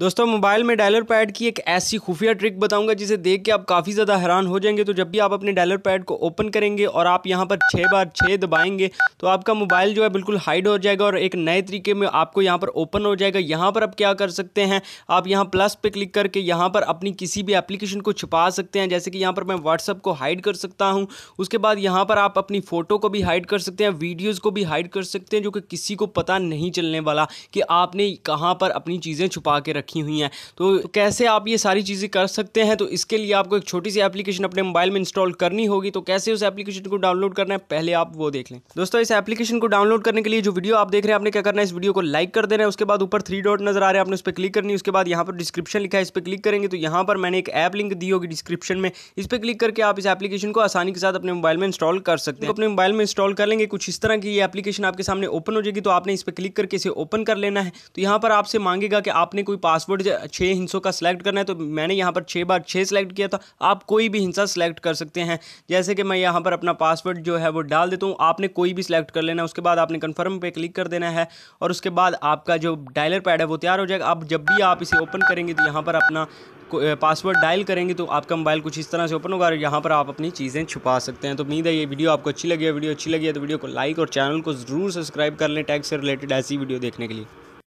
दोस्तों मोबाइल में dialer pad की एक ऐसी खुफिया ट्रिक बताऊंगा जिसे देख के आप काफ़ी ज़्यादा हैरान हो जाएंगे तो जब भी आप अपने डायलर पैड को ओपन करेंगे और आप यहाँ पर छः बार छः दबाएंगे तो आपका मोबाइल जो है बिल्कुल हाइड हो जाएगा और एक नए तरीके में आपको यहाँ पर ओपन हो जाएगा यहाँ पर आप क्या कर सकते हैं आप यहाँ प्लस पर क्लिक करके यहाँ पर अपनी किसी भी एप्लीकेशन को छुपा सकते हैं जैसे कि यहाँ पर मैं व्हाट्सअप को हाइड कर सकता हूँ उसके बाद यहाँ पर आप अपनी फ़ोटो को भी हाइड कर सकते हैं वीडियोज़ को भी हाइड कर सकते हैं जो कि किसी को पता नहीं चलने वाला कि आपने कहाँ पर अपनी चीज़ें छुपा के रख रखी हुई हैं तो, कैसे आप ये सारी चीज़ें कर सकते हैं तो इसके लिए आपको एक छोटी सी एप्लीकेशन अपने मोबाइल में इंस्टॉल करनी होगी तो कैसे उस एप्लीकेशन को डाउनलोड करना है पहले आप वो देख लें दोस्तों इस एप्लीकेशन को डाउनलोड करने के लिए जो वीडियो आप देख रहे हैं आपने क्या करना है इस वीडियो को लाइक कर देना है उसके बाद ऊपर थ्री डॉट नजर आ रहे हैं आपने उस पर क्लिक करनी है उसके बाद यहाँ पर डिस्क्रिप्शन लिखा है इस पर क्लिक करेंगे तो यहाँ पर मैंने एक ऐप लिंक दी होगी डिस्क्रिप्शन में इस पर क्लिक करके आप इस एप्लीकेशन को आसानी के साथ अपने मोबाइल में इंस्टॉल कर सकते हैं अपने मोबाइल में इंस्टॉल कर लेंगे कुछ इस तरह की ये एप्लीकेशन आपके सामने ओपन हो जाएगी तो आपने इस पर क्लिक करके इसे ओपन कर लेना है तो यहाँ पर आपसे मांगेगा कि आपने कोई पास पासवर्ड छः हिंसों का सिलेक्ट करना है तो मैंने यहाँ पर छः बार छः सेलेक्ट किया था आप कोई भी हिंसा सेलेक्ट कर सकते हैं जैसे कि मैं यहाँ पर अपना पासवर्ड जो है वो डाल देता हूँ आपने कोई भी सिलेक्ट कर लेना है उसके बाद आपने कन्फर्म पर क्लिक कर देना है और उसके बाद आपका जो डायलर पैड है वो तैयार हो जाएगा अब जब भी आप इसे ओपन करेंगे तो यहाँ पर अपना पासवर्ड डायल करेंगे तो आपका मोबाइल कुछ इस तरह से ओपन होगा और यहाँ पर आप अपनी चीज़ें छुपा सकते हैं तो उम्मीद है ये वीडियो आपको अच्छी लगी है वीडियो अच्छी लगी है तो वीडियो को लाइक और चैनल को ज़रूर सब्सक्राइब कर लें टैक्स से रिलेटेड ऐसी वीडियो देखने के लिए